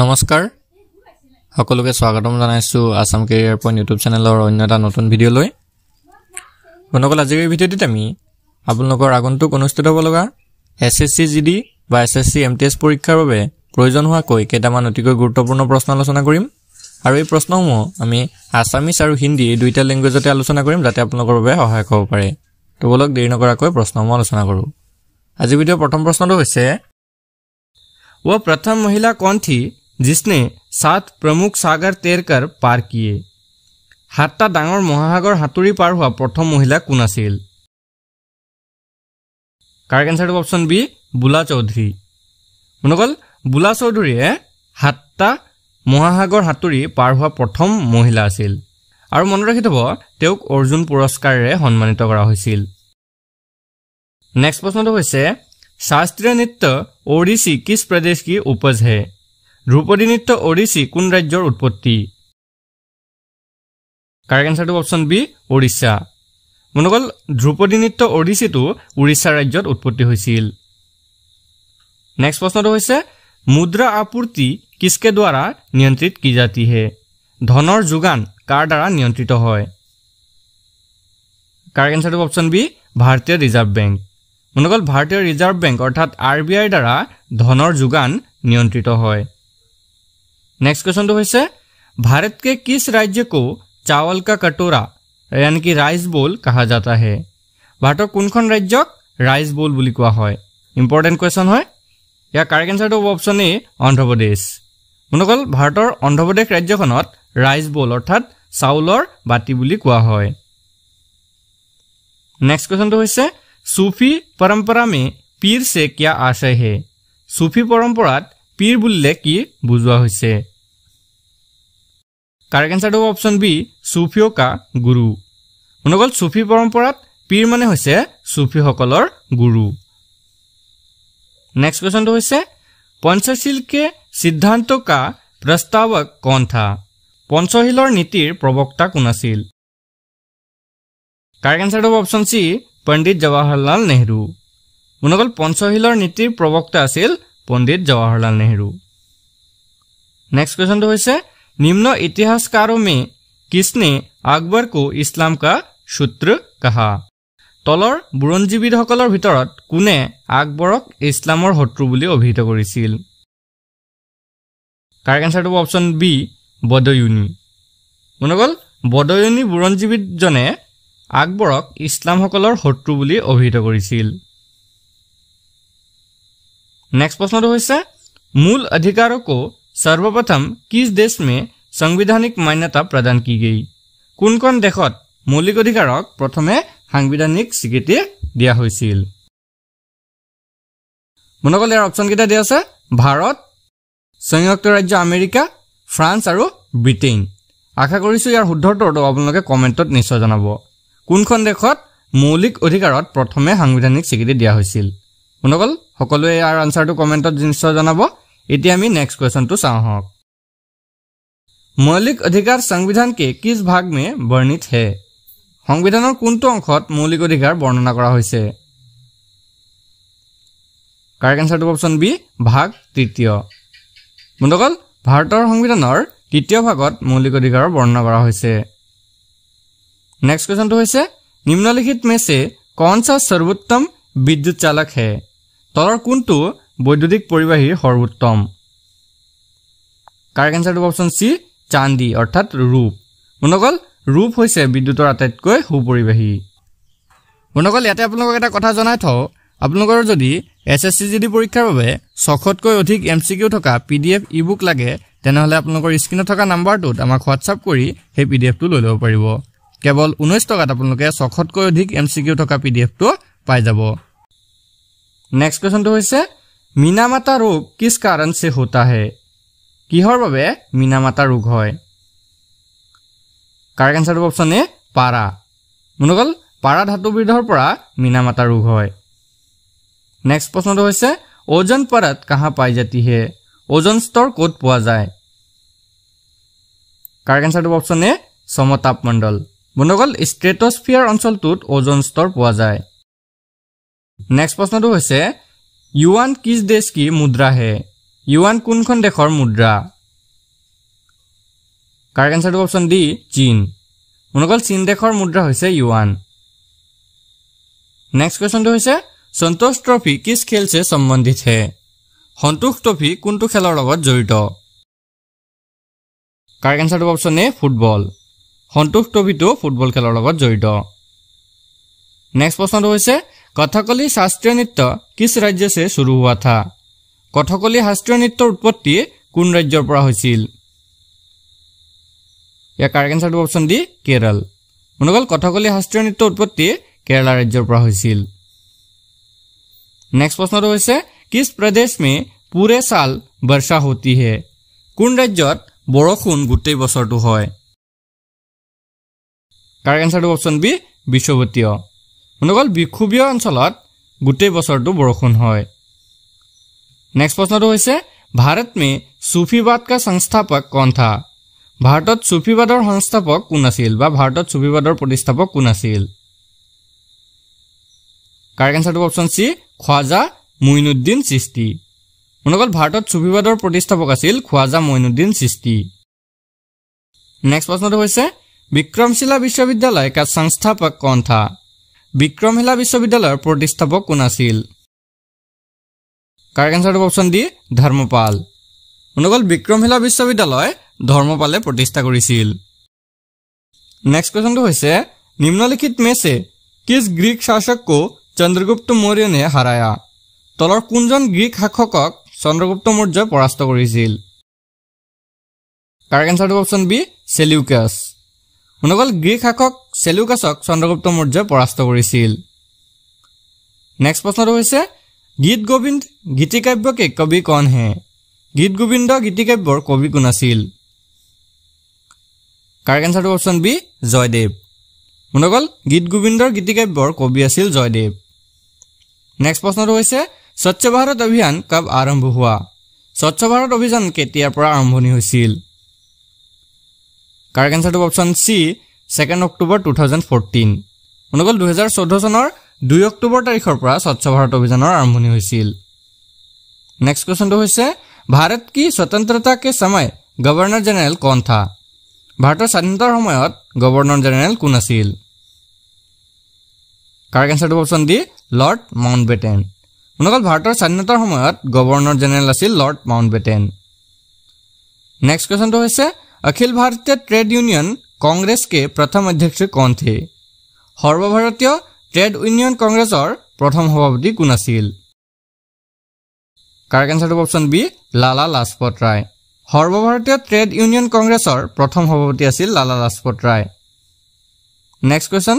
নমস্কাৰ সকলোকে স্বাগতম জনাইছোঁ আছাম কেৰিয়াৰ পইণ্ট ইউটিউব চেনেলৰ অন্য এটা নতুন ভিডিঅ'লৈ বন্ধুসকল আজিৰ এই ভিডিঅ'টিত আমি আপোনালোকৰ আগন্তুক অনুষ্ঠিত হ'ব লগা S S C G D বা S S C M T S পৰীক্ষাৰ বাবে প্ৰয়োজন হোৱাকৈ কেইটামান অতিকৈ গুৰুত্বপূৰ্ণ প্ৰশ্ন আলোচনা কৰিম আৰু এই প্ৰশ্নসমূহ আমি আছামিজ আৰু হিন্দী এই দুয়োটা লেংগুৱেজতে আলোচনা কৰিম যাতে আপোনালোকৰ বাবে সহায়ক হ'ব পাৰে তো বলক দেৰি নকৰাকৈ প্ৰশ্নসমূহ আলোচনা কৰোঁ আজিৰ ভিডিঅ'ৰ প্ৰথম প্ৰশ্নটো হৈছে वह प्रथम महिला कौन थी जिसने सात प्रमुख सागर तैरकर पार किए हाथा डांगर महासागर हाथुरी पार हुआ प्रथम महिला कौन आल correct answer option B Bula Choudhury मन गल बुला चौधरी सतटा महासागर हाथुरी पार हुआ प्रथम महिला आल और मन रखी थोड़ा अर्जुन पुरस्कार सम्मानित कर नेक्स्ट प्रश्न तो শাস্ত্ৰীয় নৃত্য ওড়িশী কিছ প্ৰদেশ কি উপজ হে ধ্ৰুপদী নৃত্য ওড়িশী কোন ৰাজ্যৰ উৎপত্তি কাৰেক্ট এনচাৰটো অপশ্যন বি উৰিষ্যা মনোগল ধ্ৰুপদী নৃত্য ওড়িশীটো উৰিষ্যা ৰাজ্যত উৎপত্তি হৈছিল নেক্সট প্ৰশ্নটো হৈছে মুদ্ৰা আপূৰ্তি কিচকে দ্বাৰা নিয়ন্ত্ৰিত কি জাতি হে ধনৰ যোগান কাৰ দ্বাৰা নিয়ন্ত্ৰিত হয় কাৰেক্ট এনচাৰটো অপশ্যন বি ভাৰতীয় ৰিজাৰ্ভ বেংক মনোগত ভাৰতীয় ৰিজাৰ্ভ বেংক অৰ্থাৎ আৰ বি আইৰ দ্বাৰা ধনৰ যোগান নিয়ন্ত্ৰিত হয় নেক্সট কুৱেশ্যনটো হৈছে ভাৰতকে কিছ ৰাজ্যকো চাৱল কা কটোৰা য়ানি কি ৰাইচ বোল কাহা যাতা হে ভাৰতৰ কোনখন ৰাজ্যক ৰাইচ বোল বুলি কোৱা হয় ইম্পৰ্টেণ্ট কুৱেশ্যন হয় ইয়াৰ কাৰেক্ট এনচাৰটো হ'ব অপশ্যন এই অন্ধ্ৰপ্ৰদেশ মনোগল ভাৰতৰ অন্ধ্ৰপ্ৰদেশ ৰাজ্যখনত ৰাইচ বোল অৰ্থাৎ চাউলৰ বাতি বুলি কোৱা হয় নেক্সট কুৱেশ্যনটো হৈছে চুফী পৰম্পৰা মে পীৰ চে কিয় আছে হে চুফী পৰম্পৰাত পীৰ বুলিলে কি বুজোৱা হৈছে কাৰেক্ট এনচাৰটো হ'ব অপশ্যন বি চুফিঅ' কা গুৰু মনে গ'ল চুফী পৰম্পৰাত পীৰ মানে হৈছে চুফীসকলৰ গুৰু নেক্সট কুৱেশ্যনটো হৈছে পঞ্চশীল কে সিদ্ধান্ত কা প্ৰস্তাৱক কণ থা পঞ্চশীলৰ নীতিৰ প্ৰবক্তা কোন আছিল কাৰেক্ট এনচাৰটো হ'ব অপশ্যন চি পণ্ডিত জৱাহৰলাল নেহৰু মনগল পঞ্চশীলৰ নীতিৰ প্ৰবক্তা আছিল পণ্ডিত জৱাহৰলাল নেহৰু নেক্সট কুৱেশ্যনটো হৈছে নিম্ন ইতিহাসকাৰ মে কৃষ্ণে আকবৰ ইছলাম কা সূত্ৰ কাহা তলৰ বুৰঞ্জীবিদসকলৰ ভিতৰত কোনে আকবৰক ইছলামৰ শত্ৰু বুলি অভিহিত কৰিছিল কাৰেক্ট এনচাৰটো হ'ব অপশ্যন বি বদয়ুনী মনে গ'ল বদয়ুনী বুৰঞ্জীবিদজনে আকবৰক ইছলামসকলৰ শত্ৰু বুলি অভিহিত কৰিছিল নেক্সট প্ৰশ্নটো হৈছে মূল অধিকাৰকো সৰ্বপ্ৰথম কিছ দেশ মে সাংবিধানিক মান্যতা প্ৰদান কি গেই কোনখন দেশত মৌলিক অধিকাৰক প্ৰথমে সাংবিধানিক স্বীকৃতি দিয়া হৈছিল মনকল ইয়াৰ অপশ্যনকেইটা দিয়া আছে ভাৰত সংযুক্ত ৰাজ্য আমেৰিকা ফ্ৰান্স আৰু ব্ৰিটেইন আশা কৰিছোঁ ইয়াৰ শুদ্ধ উত্তৰটো আপোনালোকে কমেণ্টত নিশ্চয় জনাব কোনখন দেশত মৌলিক অধিকাৰত প্ৰথমে সাংবিধানিক স্বীকৃতি দিয়া হৈছিল শুনকল সকলোৱে ইয়াৰ আনচাৰটো কমেণ্টত নিশ্চয় জনাব এতিয়া আমি নেক্সট কুৱেশ্যনটো চাওঁ হওক মৌলিক অধিকাৰ সংবিধান কে কিছ ভাগ মে বৰ্ণিত হে সংবিধানৰ কোনটো অংশত মৌলিক অধিকাৰ বৰ্ণনা কৰা হৈছে কাৰেক্ট এনচাৰটো অপশ্যন বি ভাগ তৃতীয় বন্ধুসকল ভাৰতৰ সংবিধানৰ তৃতীয় ভাগত মৌলিক অধিকাৰৰ বৰ্ণনা কৰা হৈছে নেক্সট কুৱেশ্যনটো হৈছে নিম্নলিখিত মেচে কনচা সৰ্বোত্তম বিদ্যুৎ চালক হে তলৰ কোনটো বৈদ্যুতিক পৰিবাহীৰ সৰ্বোত্তম কাৰেক্ট এনচাৰটো অপশ্যন চি চান্দি অৰ্থাৎ ৰূপ মনগল ৰূপ হৈছে বিদ্যুতৰ আটাইতকৈ সুপৰিবাহী মনগল ইয়াতে আপোনালোকক এটা কথা জনাই থওঁ আপোনালোকৰ যদি S S C G D পৰীক্ষাৰ বাবে ছশতকৈ অধিক এম চি কিউ থকা P D F E book লাগে তেনেহ'লে আপোনালোকৰ স্ক্ৰীনত থকা নাম্বাৰটোত আমাক হোৱাটছআপ কৰি সেই পি ডি এফটো লৈ ল'ব পাৰিব কেৱল ঊনৈছ টকাত আপোনালোকে ছশতকৈ অধিক এম চি কিউ থকা পি ডি এফটো পাই যাব নেক্সট কুৱেশ্যনটো হৈছে মীনামাতা ৰোগ কিছ কাৰণ চে হোতা হে কিহৰ বাবে মীনামাতা ৰোগ হয় কাৰেক্ট এনচাৰটো অপশ্যন এ পাৰা মনে গ'ল পাৰা ধাতুবিধৰ পৰা মীনামাতা ৰোগ হয় নেক্সট প্ৰশ্নটো হৈছে ওজন পাৰাত কাহা পাই জাতি হে ওজন স্তৰ ক'ত পোৱা যায় কাৰেক্ট এনচাৰটো অপশ্যন এ সমতাপ মণ্ডল বন্ধুসকল ষ্ট্ৰেটস্ফিয়াৰ অঞ্চলটোত অ'জন স্তৰ পোৱা যায় নেক্সট প্ৰশ্নটো হৈছে ইউৱান কিছ দেশ কি মুদ্ৰাহে ইউৱান কোনখন দেশৰ মুদ্ৰা কাৰ এনচাৰটো অপশ্যন ডি চীন মনোকল চীন দেশৰ মুদ্ৰা হৈছে ইউৱান নেক্সট কুৱেশ্যনটো হৈছে সন্তোষ ট্ৰফী কিছ খেল চে সম্বন্ধিত হে সন্তোষ ট্ৰফী কোনটো খেলৰ লগত জড়িত কাৰ এনচাৰটো অপশ্যন এ ফুটবল সন্তোষ টবিটো ফুটবল খেলৰ লগত জড়িত নেক্সট প্ৰশ্নটো হৈছে কথকলি শাস্ত্ৰীয় নৃত্য কিছ ৰাজ্যে চুৰু হোৱা থা কথকলি শাস্ত্ৰীয় নৃত্যৰ উৎপত্তি কোন ৰাজ্যৰ পৰা হৈছিল ইয়াৰ কাৰেক্ট এনচাৰটো অপশ্যন দি কেৰল মনে গ'ল কথকলি শাস্ত্ৰীয় নৃত্যৰ উৎপত্তি কেৰালা ৰাজ্যৰ পৰা হৈছিল নেক্সট প্ৰশ্নটো হৈছে কিছ প্ৰদেশ মে পুৰে চাল বৰ্ষা হতিহে কোন ৰাজ্যত বৰষুণ গোটেই বছৰটো হয় কাৰ এনচাৰটো অপশ্যন বি বিশ্ববতীয় মানে গ'ল বিষুৱীয় অঞ্চলত গোটেই বছৰটো বৰষুণ হয় নেক্সট প্ৰশ্নটো হৈছে ভাৰত মে চুফিবাদ কা সংস্থাপক কোন থা ভাৰতত চুফিবাদৰ সংস্থাপক কোন আছিল বা ভাৰতত চুফিবাদৰ প্ৰতিষ্ঠাপক কোন আছিল কাৰ এনচাৰটো অপশ্যন চি খোৱাজা মুইনুদ্দিন সৃষ্টি মনে ক'ল ভাৰতত চুফিবাদৰ প্ৰতিষ্ঠাপক আছিল খোৱাজা মুইনুদ্দিন সৃষ্টি নেক্সট প্ৰশ্নটো হৈছে বিক্ৰমশিলা বিশ্ববিদ্যালয় কা সংস্থাপক কোন থা বিক্ৰমশিলা বিশ্ববিদ্যালয়ৰ প্ৰতিষ্ঠাপক কোন আছিল কাৰেক্ট আনচাৰটো অপশ্যন ডি ধৰ্মপাল শুনকল বিক্ৰমশিলা বিশ্ববিদ্যালয় ধৰ্মপালে প্ৰতিষ্ঠা কৰিছিল নেক্সট কুৱেশ্যনটো হৈছে নিম্নলিখিত মেছে কিজ গ্ৰীক শাসককো চন্দ্ৰগুপ্ত মৌৰ্যনে হাৰায়া তলৰ কোনজন গ্ৰীক শাসকক চন্দ্ৰগুপ্ত মৌৰ্যই পৰাস্ত কৰিছিল কাৰেক্ট আনচাৰটো অপশ্যন বি চেলিউকাছ মনগল গ্ৰীক শাসক চেলুকাছক চন্দ্ৰগুপ্ত মৌৰ্যই পৰাস্ত কৰিছিল নেক্সট প্ৰশ্নটো হৈছে গীত গোবিন্দ গীতিকাব্য কে কবি হে গীত গোবিন্দ গীতিকাব্যৰ কবি কোন আছিল কাৰ এনচাৰটো অপশ্যন বি জয়দেৱ মনগল গীত গোবিন্দৰ গীতিকাব্যৰ কবি আছিল জয়দেৱ নেক্সট প্ৰশ্নটো হৈছে স্বচ্ছ ভাৰত অভিযান কব আৰম্ভ হোৱা স্বচ্ছ ভাৰত অভিযান কেতিয়াৰ পৰা আৰম্ভণি হৈছিল কাৰেক্ট এনচাৰটো option C second October two thousand fourteen মনোকল দুহেজাৰ চৈধ্য চনৰ দুই অক্টোবৰ তাৰিখৰ পৰা স্বচ্ছ ভাৰত অভিযানৰ আৰম্ভণি হৈছিল নেক্সট কুৱেশ্যনটো হৈছে ভাৰত কি স্বতন্ত্ৰতা কে সময় গভৰ্ণৰ জেনেৰেল কোন থা ভাৰতৰ স্বাধীনতাৰ সময়ত গৱৰ্ণৰ জেনেৰেল কোন আছিল কাৰেক্ট এনচাৰটো option D Lord Mountbatten গ'ল ভাৰতৰ স্বাধীনতাৰ সময়ত গৱৰ্ণৰ জেনেৰেল আছিল লৰ্ড মাউণ্ট বেটেন নেক্সট কুৱেশ্যনটো হৈছে অখিল ভাৰতীয় ট্ৰেড ইউনিয়ন কংগ্ৰেছকে প্ৰথম অধ্যক্ষ কোন থে সৰ্বভাৰতীয় ট্ৰেড ইউনিয়ন কংগ্ৰেছৰ প্ৰথম সভাপতি কোন আছিল কাৰেক্ট এনচাৰটো অপশ্যন বি লালা লাজপত ৰায় সৰ্বভাৰতীয় ট্ৰেড ইউনিয়ন কংগ্ৰেছৰ প্ৰথম সভাপতি আছিল লালা লাজপত ৰায় নেক্সট কুৱেশ্যন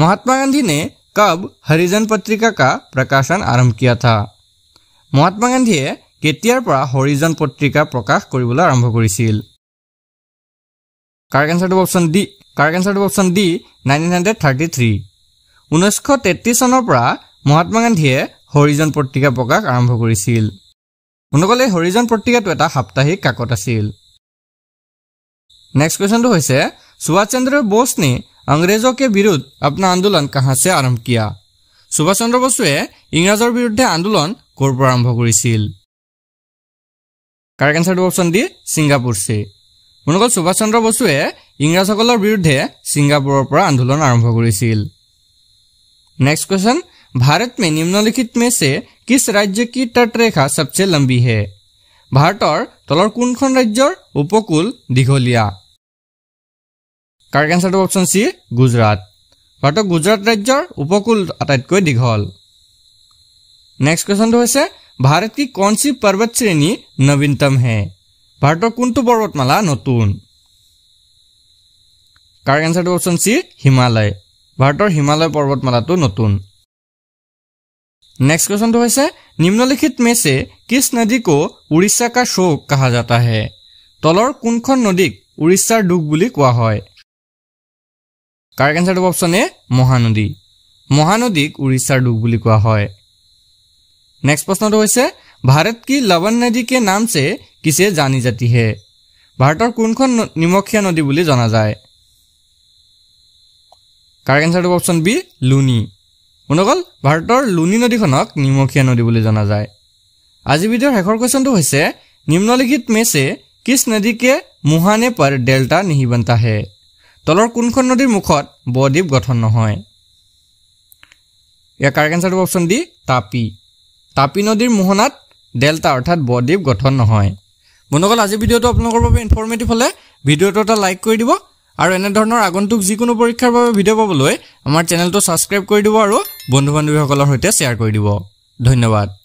মহাত্মা গান্ধীনে কব হৰিজন পত্ৰিকা কা প্ৰকাশন আৰম্ভ কিয়া থা মহাত্মা গান্ধীয়ে কেতিয়াৰ পৰা হৰিজন পত্ৰিকা প্ৰকাশ কৰিবলৈ আৰম্ভ কৰিছিল কাৰেক্ট এনচাৰটো অপশ্যন ডি কাৰেক্ট এনচাৰটো option D nineteen hundred thirty three ঊনৈছশ তেত্ৰিছ চনৰ পৰা মহাত্মা গান্ধীয়ে হৰিজন পত্ৰিকা প্ৰকাশ আৰম্ভ কৰিছিল অনুকলে হৰিজন পত্ৰিকাটো এটা সাপ্তাহিক কাকত আছিল নেক্সট কুৱেশ্যনটো হৈছে সুভাষ চন্দ্ৰ বোসনে অংগ্ৰেজকে বিৰুদ্ধ আপোনাৰ আন্দোলন কাহাচে আৰম্ভ কিয়া সুভাষ চন্দ্ৰ বসুৱে ইংৰাজৰ বিৰুদ্ধে আন্দোলন ক'ৰ পৰা আৰম্ভ কৰিছিল কাৰেক্ট এনচাৰটো অপশ্যন ডি ছিংগাপুৰ চি বনগল সুভাষ চন্দ্ৰ বসুৱে ইংৰাজসকলৰ বিৰুদ্ধে ছিংগাপুৰৰ পৰা আন্দোলন আৰম্ভ কৰিছিল নেক্সট কুৱেশ্যন ভাৰত মে নিম্নলিখিত মে চে কিছ ৰাজ্য কি তট ৰেখা সবচে লম্বি হে ভাৰতৰ তলৰ কোনখন ৰাজ্যৰ উপকূল দীঘলীয়া কাৰ্ক এনচাৰটো অপশ্যন চি গুজৰাট ভাৰতৰ গুজৰাট ৰাজ্যৰ উপকূল আটাইতকৈ দীঘল নেক্সট কুৱেশ্যনটো হৈছে ভাৰত কি কনচি পৰ্বত শ্ৰেণী নবীনতম হে ভাৰতৰ কোনটো পৰ্বতমালা নতুন কাৰ এনচাৰটো অপশ্যন চি হিমালয় ভাৰতৰ হিমালয় পৰ্বতমালাটো নতুন নেক্সট কুৱেশ্যনটো হৈছে নিম্নলিখিত মেচে কৃষ্ণ নদীকো উৰিষ্যা কা শোক কাহা যাতা হে তলৰ কোনখন নদীক উৰিষ্যাৰ দুখ বুলি কোৱা হয় কাৰ এনচাৰটো অপশ্যন এ মহানদী মহানদীক উৰিষ্যাৰ দুখ বুলি কোৱা হয় নেক্সট প্ৰশ্নটো হৈছে ভাৰত কি লৱণ নদী কে নাম চে কিছে জানি জাতি হে ভাৰতৰ কোনখন নিমখীয়া নদী বুলি জনা যায় কাৰ এঞ্চাৰটো অপশ্যন বি লুনি শুনক গ'ল ভাৰতৰ লুনি নদীখনক নিমখীয়া নদী বুলি জনা যায় আজি ভিডিঅ'ৰ শেষৰ কুৱেশ্যনটো হৈছে নিম্নলিখিত মেচে কিছ নদীকে মুহানে পাৰ ডেল্টা নিহিবন্তাহে তলৰ কোনখন নদীৰ মুখত বদ্বীপ গঠন নহয় ইয়াৰ কাৰ্ক এঞ্চাৰটো অপশ্যন দি তাপি তাপি নদীৰ মোহনাত ডেল্টা অৰ্থাৎ বদ্বীপ গঠন নহয় বন্ধুসকল আজি ভিডিঅ'টো আপোনালোকৰ বাবে ইনফৰ্মেটিভ হলে ভিডিঅ'টো এটা লাইক কৰি দিব আৰু এনেধৰণৰ আগন্তুক যিকোনো পৰীক্ষাৰ বাবে ভিডিঅ' পাবলৈ আমাৰ চেনেলটো ছাবস্ক্ৰাইব কৰি দিব আৰু বন্ধু বান্ধৱীসকলৰ সৈতে শ্বেয়াৰ কৰি দিব ধন্যবাদ